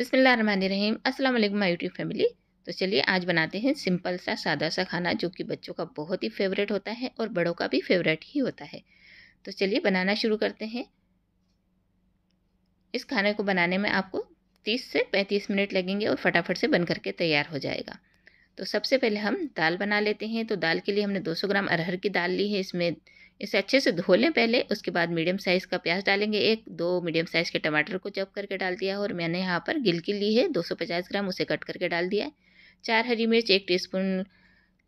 बिसमीम अस्सलाम वालेकुम माय यूट्यूब फैमिली तो चलिए आज बनाते हैं सिंपल सा सादा सा खाना जो कि बच्चों का बहुत ही फेवरेट होता है और बड़ों का भी फेवरेट ही होता है तो चलिए बनाना शुरू करते हैं इस खाने को बनाने में आपको 30 से 35 मिनट लगेंगे और फटाफट से बन करके तैयार हो जाएगा तो सबसे पहले हम दाल बना लेते हैं तो दाल के लिए हमने दो ग्राम अरहर की दाल ली है इसमें इसे अच्छे से धो लें पहले उसके बाद मीडियम साइज़ का प्याज डालेंगे एक दो मीडियम साइज़ के टमाटर को चॉप करके डाल दिया और मैंने यहाँ पर गिलकी ली है 250 ग्राम उसे कट करके डाल दिया है चार हरी मिर्च एक टीस्पून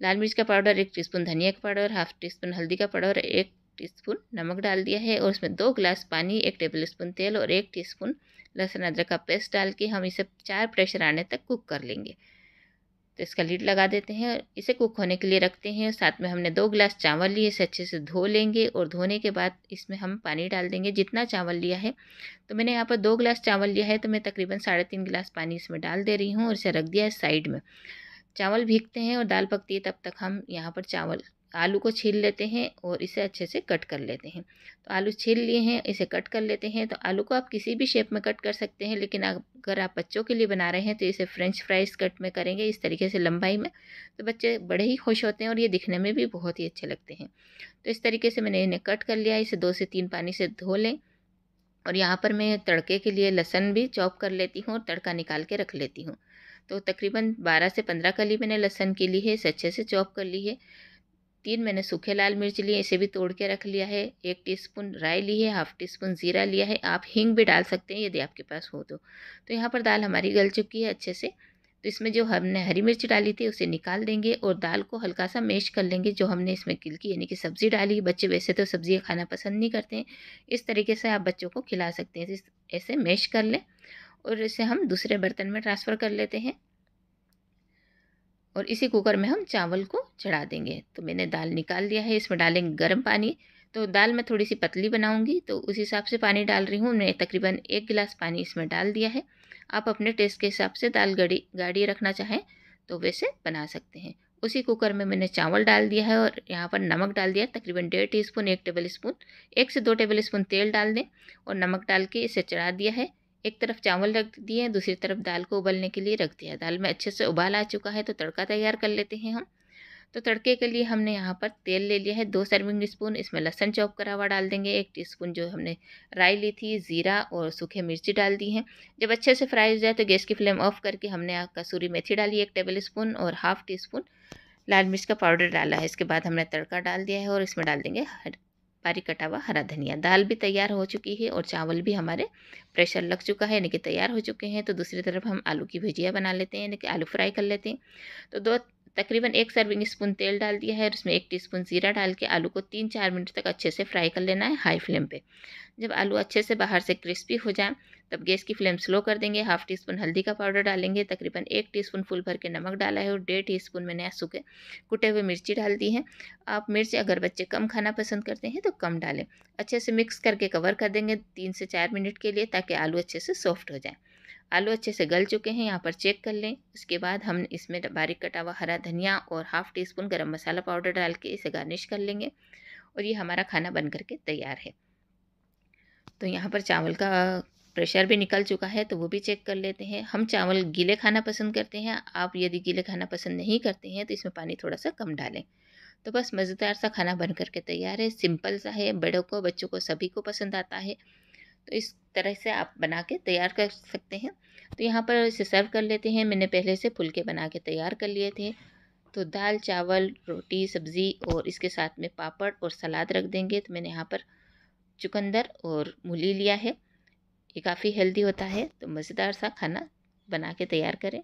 लाल मिर्च का पाउडर एक टीस्पून धनिया का पाउडर हाफ टी स्पून हल्दी का पाउडर एक स्पून नमक डाल दिया है और उसमें दो गिलास पानी एक टेबल स्पून तेल और एक टी स्पून लहसुन अदरक का पेस्ट डाल के हम इसे चार प्रेशर आने तक कुक कर लेंगे तो इसका लीड लगा देते हैं और इसे कुक होने के लिए रखते हैं साथ में हमने दो गिलास चावल लिए इसे अच्छे से धो लेंगे और धोने के बाद इसमें हम पानी डाल देंगे जितना चावल लिया है तो मैंने यहाँ पर दो गिलास चावल लिया है तो मैं तकरीबन साढ़े तीन गिलास पानी इसमें डाल दे रही हूँ और इसे रख दिया है साइड में चावल भीगते हैं और दाल पकती है तब तक हम यहाँ पर चावल आलू को छील लेते हैं और इसे अच्छे से कट कर लेते हैं तो आलू छील लिए हैं इसे कट कर लेते हैं तो आलू को आप किसी भी शेप में कट कर सकते हैं लेकिन अगर आप बच्चों के लिए बना रहे हैं तो इसे फ्रेंच फ्राइज कट में करेंगे इस तरीके से लंबाई में तो बच्चे बड़े ही खुश होते हैं और ये दिखने में भी बहुत ही अच्छे लगते हैं तो इस तरीके से मैंने इन्हें कट कर लिया इसे दो से तीन पानी से धो लें और यहाँ पर मैं तड़के के लिए लहसन भी चॉप कर लेती हूँ और तड़का निकाल के रख लेती हूँ तो तकरीबन 12 से 15 कली मैंने लहसन के लिए है इसे अच्छे से चॉप कर ली है तीन मैंने सूखे लाल मिर्च लिए इसे भी तोड़ के रख लिया है एक टीस्पून राई ली है हाफ़ टी स्पून ज़ीरा लिया है आप हींग भी डाल सकते हैं यदि आपके पास हो तो तो यहाँ पर दाल हमारी गल चुकी है अच्छे से तो इसमें जो हमने हरी मिर्च डाली थी उसे निकाल देंगे और दाल को हल्का सा मेश कर लेंगे जो हमने इसमें किल की यानी कि सब्ज़ी डाली बच्चे वैसे तो सब्ज़ियाँ खाना पसंद नहीं करते हैं इस तरीके से आप बच्चों को खिला सकते हैं ऐसे मेश कर लें और इसे हम दूसरे बर्तन में ट्रांसफ़र कर लेते हैं और इसी कुकर में हम चावल को चढ़ा देंगे तो मैंने दाल निकाल लिया है इसमें डालेंगे गर्म पानी तो दाल मैं थोड़ी सी पतली बनाऊंगी तो उस हिसाब से पानी डाल रही हूँ मैंने तकरीबन एक गिलास पानी इसमें डाल दिया है आप अपने टेस्ट के हिसाब से दाल गड़ी गाड़ी रखना चाहें तो वैसे बना सकते हैं उसी कुकर में मैंने चावल डाल दिया है और यहाँ पर नमक डाल दिया तकरीबन डेढ़ टी स्पून एक टेबल स्पून एक से दो टेबल स्पून तेल डाल दें और नमक डाल के इसे चढ़ा दिया है एक तरफ चावल रख दिए दूसरी तरफ दाल को उबलने के लिए रख दिया दाल में अच्छे से उबाल आ चुका है तो तड़का तैयार कर लेते हैं हम तो तड़के के लिए हमने यहाँ पर तेल ले लिया है दो सर्विंग स्पून इसमें लहसन चौक करा हुआ डाल देंगे एक टीस्पून जो हमने राई ली थी ज़ीरा और सूखे मिर्ची डाल दी हैं जब अच्छे से फ्राई हो जाए तो गैस की फ्लेम ऑफ करके हमने कसूरी मेथी डाली एक टेबल स्पून और हाफ़ टी स्पून लाल मिर्च का पाउडर डाला है इसके बाद हमने तड़का डाल दिया है और इसमें डाल देंगे बारीक कटा हुआ हरा धनिया दाल भी तैयार हो चुकी है और चावल भी हमारे प्रेशर लग चुका है यानी कि तैयार हो चुके हैं तो दूसरी तरफ हम आलू की भुजिया बना लेते हैं यानी कि आलू फ्राई कर लेते हैं तो दो तकरीबन एक सर्विंग स्पून तेल डाल दिया है और उसमें एक टीस्पून जीरा डाल के आलू को तीन चार मिनट तक अच्छे से फ्राई कर लेना है हाई फ्लेम पे जब आलू अच्छे से बाहर से क्रिस्पी हो जाए तब गैस की फ्लेम स्लो कर देंगे हाफ टी स्पून हल्दी का पाउडर डालेंगे तकरीबन एक टी स्पून फुल भर के नमक डाला है और डेढ़ टी स्पून मैंने सूखे कुटे हुए मिर्ची डाल दी है आप मिर्च अगर बच्चे कम खाना पसंद करते हैं तो कम डालें अच्छे से मिक्स करके कवर कर देंगे तीन से चार मिनट के लिए ताकि आलू अच्छे से सॉफ्ट हो जाए आलू अच्छे से गल चुके हैं यहाँ पर चेक कर लें उसके बाद हम इसमें बारीक कटा हुआ हरा धनिया और हाफ़ टी स्पून गर्म मसाला पाउडर डाल के इसे गार्निश कर लेंगे और ये हमारा खाना बन करके तैयार है तो यहाँ पर चावल का प्रेशर भी निकल चुका है तो वो भी चेक कर लेते हैं हम चावल गीले खाना पसंद करते हैं आप यदि गीले खाना पसंद नहीं करते हैं तो इसमें पानी थोड़ा सा कम डालें तो बस मज़ेदार सा खाना बन करके तैयार है सिंपल सा है बड़ों को बच्चों को सभी को पसंद आता है तो इस तरह से आप बना के तैयार कर सकते हैं तो यहाँ पर इसे सर्व कर लेते हैं मैंने पहले से फुलके बना के तैयार कर लिए थे तो दाल चावल रोटी सब्ज़ी और इसके साथ में पापड़ और सलाद रख देंगे तो मैंने यहाँ पर चुकंदर और मूली लिया है ये काफ़ी हेल्दी होता है तो मज़ेदार सा खाना बना के तैयार करें